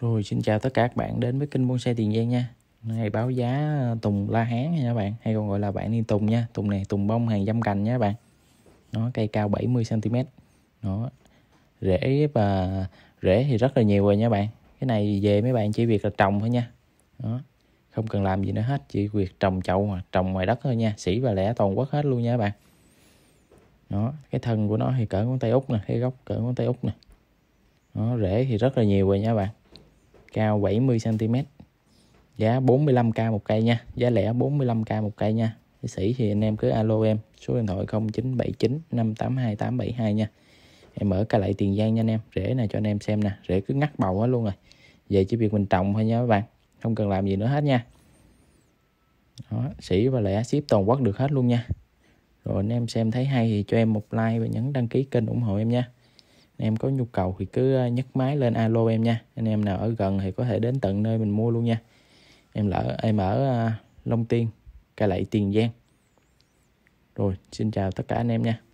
Rồi xin chào tất cả các bạn đến với kênh bonsai Tiền Giang nha. ngày báo giá ờ, tùng la hán nha các bạn, hay còn gọi là bạn niên tùng nha. Tùng này tùng bông hàng trăm cành nha các bạn. Nó cây cao 70 cm. Nó rễ và rễ thì rất là nhiều rồi nha bạn. Cái này về mấy bạn chỉ việc là trồng thôi nha. Đó. Không cần làm gì nữa hết, chỉ việc trồng chậu mà trồng ngoài đất thôi nha, sỉ và lẻ toàn quốc hết luôn nha các bạn. Đó, cái thân của nó thì cỡ ngón tay út nè, cái gốc cỡ ngón tay út nè. Nó rễ thì rất là nhiều rồi nha các bạn cao 70 cm giá 45k một cây nha giá lẻ 45k một cây nha bác sĩ thì anh em cứ alo em số điện thoại 0979 582 872 nha em mở cả lại tiền giang nha anh em rễ này cho anh em xem nè rễ cứ ngắt bầu hết luôn rồi Vậy chỉ việc mình trồng thôi nha các bạn không cần làm gì nữa hết nha đó, sĩ và lẻ ship toàn quốc được hết luôn nha rồi anh em xem thấy hay thì cho em một like và nhấn đăng ký kênh ủng hộ em nha anh em có nhu cầu thì cứ à, nhấc máy lên alo em nha anh em nào ở gần thì có thể đến tận nơi mình mua luôn nha em lỡ em ở à, Long Tiên Cà Lậy Tiền Giang rồi xin chào tất cả anh em nha